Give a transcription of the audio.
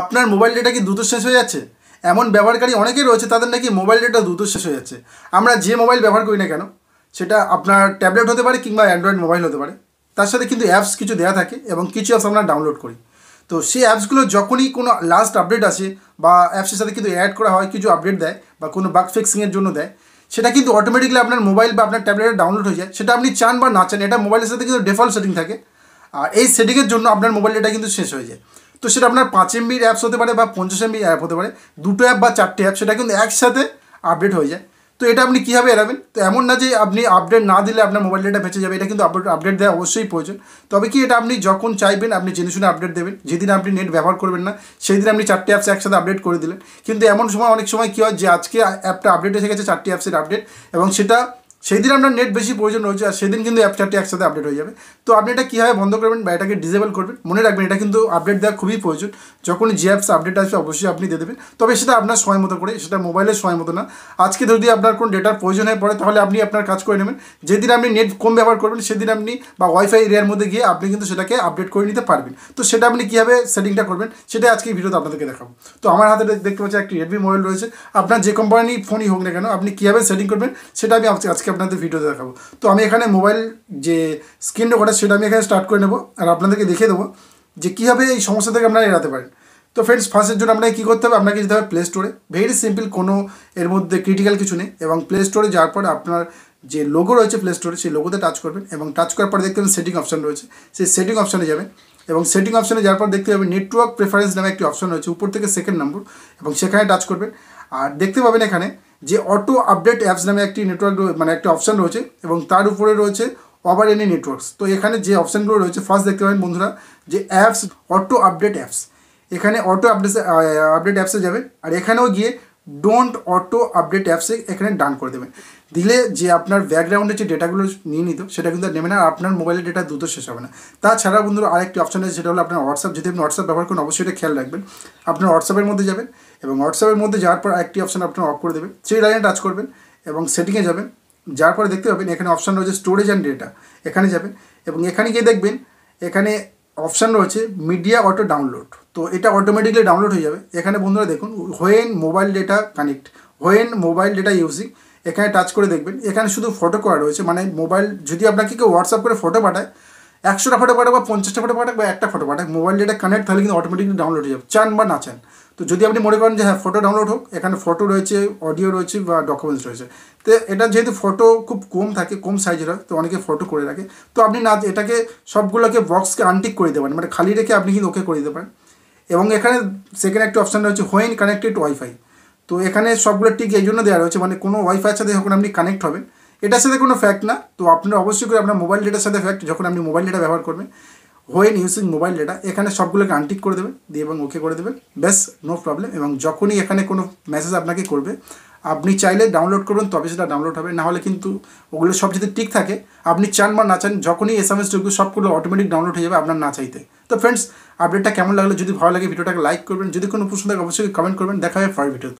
আপনার mobile data কি দ্রুত শেষ হয়ে যাচ্ছে এমন ব্যবহারকারী অনেকেই রয়েছে তাদের নাকি মোবাইল ডেটা দ্রুত শেষ হয়ে যাচ্ছে আমরা যে মোবাইল ব্যবহার করি না কেন সেটা আপনার ট্যাবলেট হতে পারে কিংবা অ্যান্ড্রয়েড মোবাইল হতে পারে তার সাথে কিন্তু অ্যাপস কিছু দেওয়া থাকে এবং কিছু অ্যাপস আমরা ডাউনলোড করি তো সেই অ্যাপসগুলো যখনই কোনো লাস্ট আপডেট আসে বা অ্যাপসের সাথে কিন্তু অ্যাড করা হয় কিছু আপডেট দেয় বা কোনো বাক ফিক্সিংয়ের জন্য দেয় সেটা কিন্তু অটোমেটিকলি আপনার মোবাইল বা আপনার ট্যাবলেটে ডাউনলোড হয়ে যায় সেটা আপনি চান বা না চান এটা মোবাইলের সাথে কিন্তু ডিফল্ট সেটিং থাকে আর এই সেটিংয়ের জন্য আপনার মোবাইল ডেটা কিন্তু শেষ হয়ে যায় তো সেটা আপনার পাঁচ এমবির অ্যাপস হতে পারে বা পঞ্চাশ এমবির অ্যাপ হতে পারে দুটো অ্যাপ বা চারটে অ্যাপ সেটা কিন্তু একসাথে আপডেট হয়ে যায় তো এটা আপনি কীভাবে এড়াবেন তো এমন না যে আপনি আপডেট না দিলে আপনার মোবাইল ডেটা বেঁচে যাবে এটা কিন্তু আপডেট আপডেট দেওয়া অবশ্যই প্রয়োজন তবে কি এটা আপনি যখন চাইবেন আপনি জেনে শুনে আপডেট দেবেন যেদিন আপনি নেট ব্যবহার করবেন না সেই দিন আপনি চারটে অ্যাপস একসাথে আপডেট করে দিলেন কিন্তু এমন সময় অনেক সময় কী হয় যে আজকে অ্যাপটা আপডেট এসে গেছে চারটি অ্যাপসের আপডেট এবং সেটা সেই দিন আপনার নেট বেশি প্রয়োজন রয়েছে আর সেদিন কিন্তু অ্যাপচারটি একসাথে আপডেট হয়ে যাবে তো আপনি এটা কীভাবে বন্ধ করবেন বা এটাকে ডিসেবল করবেন মনে রাখবেন এটা কিন্তু আপডেট দেওয়া খুবই প্রয়োজন যখন যে অ্যাপস আপডেট আসবে অবশ্যই আপনি দিয়ে দেবেন তবে সেটা আপনার সময় মতো করে সেটা মোবাইলের সময় মতো না আজকে যদি আপনার কোনো ডেটার প্রয়োজন হয়ে পড়ে তাহলে আপনি আপনার কাজ করে নেবেন যেদিন আপনি নেট কম ব্যবহার করবেন সেদিন আপনি বা ওয়াইফাই এরিয়ার মধ্যে গিয়ে আপনি কিন্তু সেটাকে আপডেট করে নিতে পারবেন তো সেটা আপনি কীভাবে সেটিংটা করবেন সেটা আজকে ভিডিওতে আপনাদেরকে দেখাবো তো আমার হাতে দেখতে পাচ্ছি একটি রেডমি মোবাইল রয়েছে আপনার যে কোম্পানি ফোনই হোক না কেন আপনি কীভাবে সেটিং করবেন সেটা আমি আজকে আপনাদের ভিডিও দেখাবো তো আমি এখানে মোবাইল যে স্ক্রিন রেকর্ডার সেটা আমি এখানে স্টার্ট করে নেব আর আপনাদেরকে দেখিয়ে দেবো যে কীভাবে এই সমস্যা থেকে আপনারা এড়াতে পারেন তো ফ্রেন্ডস ফার্স্টের জন্য আপনাকে কী করতে হবে আপনাকে যেতে হবে প্লে স্টোরে ভেরি সিম্পল কোনো এর মধ্যে ক্রিটিক্যাল কিছু নেই এবং প্লে স্টোরে যাওয়ার পর আপনার যে লোগো রয়েছে প্লে স্টোরে সেই লোগোতে টাচ করবেন এবং টাচ করার পর দেখতে হবে সেটিং অপশান রয়েছে সেই সেটিং অপশানে যাবেন এবং সেটিং অপশানে যাওয়ার পর দেখতে পাবেন নেটওয়ার্ক প্রেফারেন্স নামে একটি অপশান রয়েছে উপর থেকে সেকেন্ড নম্বর এবং সেখানে টাচ করবেন আর দেখতে পাবেন এখানে যে অটো আপডেট অ্যাপস নামে একটি নেটওয়ার্ক মানে একটা অপশান রয়েছে এবং তার উপরে রয়েছে ওভার এনি নেটওয়ার্কস তো এখানে যে অপশানগুলো রয়েছে ফার্স্ট দেখতে পাবেন বন্ধুরা যে অ্যাপস অটো আপডেট অ্যাপস এখানে অটো আপডেট আপডেট অ্যাপসে যাবেন আর এখানেও গিয়ে ডোন্ট অটো আপডেট অ্যাপসে এখানে ডান করে দেবেন দিলে যে আপনার ব্যাকগ্রাউন্ডে যে ডেটাগুলো নিয়ে নিত সেটা কিন্তু নেবে না আর আপনার মোবাইলের ডেটা দ্রুত শেষ হবে না তাছাড়া বন্ধুরা আরেকটি অপশান আছে সেটা হলো আপনার হোয়াটসঅ্যাপ যদি আপনি হোয়াটসঅ্যাপ ব্যবহার করেন অবশ্যই এটা খেয়াল রাখবেন আপনার হোয়াটসঅ্যাপের মধ্যে যাবেন এবং হোয়াটসঅ্যাপের মধ্যে যাওয়ার পর একটি অপশান আপনার অফ করে দেবে সেই লাইনে টাচ করবেন এবং সেটিংয়ে যাবেন যার পরে দেখতে পাবেন এখানে অপশান রয়েছে স্টোরেজ অ্যান্ড ডেটা এখানে যাবেন এবং এখানে গিয়ে দেখবেন এখানে অপশান রয়েছে মিডিয়া অটো ডাউনলোড তো এটা অটোমেটিকলি ডাউনলোড হয়ে যাবে এখানে বন্ধুরা দেখুন when mobile data connect when mobile data using এখানে টাচ করে দেখবেন এখানে শুধু ফটো করা রয়েছে মানে মোবাইল যদি আপনাকে কেউ হোয়াটসঅ্যাপ করে ফটো পাঠায় একশোটা ফটো পাঠাক বা পঞ্চাশটা ফটো পাঠাক বা একটা ফটো পাঠাক মোবাইল ডেটা কানেক্ট তাহলে কিন্তু অটোমেটিকলি ডাউনলোড হয়ে যাবে চান বা না চান তো যদি আপনি মনে করেন যে হ্যাঁ ফটো ডাউনলোড হোক এখানে ফটো রয়েছে অডিও রয়েছে বা ডকুমেন্টস রয়েছে তো এটা যেহেতু ফটো খুব কম থাকে কম সাইজের হয় তো অনেকে ফটো করে রাখে তো আপনি না এটাকে সবগুলোকে বক্সকে আনটিক করে দেবেন মানে খালি রেখে আপনি কিন্তু ওকে করে দিতে পারেন এবং এখানে সেকেন্ড একটা অপশান রয়েছে হোয়েন কানেক্টেড ওয়াইফাই তো এখানে সবগুলো টিক এই জন্য দেওয়া রয়েছে মানে কোনো ওয়াইফাই সাথে যখন আপনি কানেক্ট হবেন এটার সাথে কোনো ফ্যাক্ট না তো আপনার অবশ্যই করে আপনার মোবাইল ডেটার সাথে ফ্যাক্ট যখন আপনি মোবাইল ডেটা ব্যবহার করবেন হোয়েন ইউজিং মোবাইল ডেটা এখানে সবগুলোকে আনটিক করে দেবেন দিয়ে এবং ওকে করে দেবেন ব্যাস নো প্রবলেম এবং যখনই এখানে কোনো মেসেজ আপনাকে করবে আপনি চাইলে ডাউনলোড করবেন তবে সেটা ডাউনলোড হবে নাহলে কিন্তু ওগুলো সব যদি ঠিক থাকে আপনি চান বা না চান যখনই এস এম এস ঢুকবে সবগুলো অটোমেটিক ডাউনলোড হয়ে যাবে আপনার না চাইতে তো ফ্রেন্ডস আপডেটটা কেমন লাগলো যদি ভালো লাগে ভিডিওটাকে লাইক করবেন যদি কোনো প্রশ্ন থাকে অবশ্যই কমেন্ট করবেন দেখা হবে ফার ভিডিও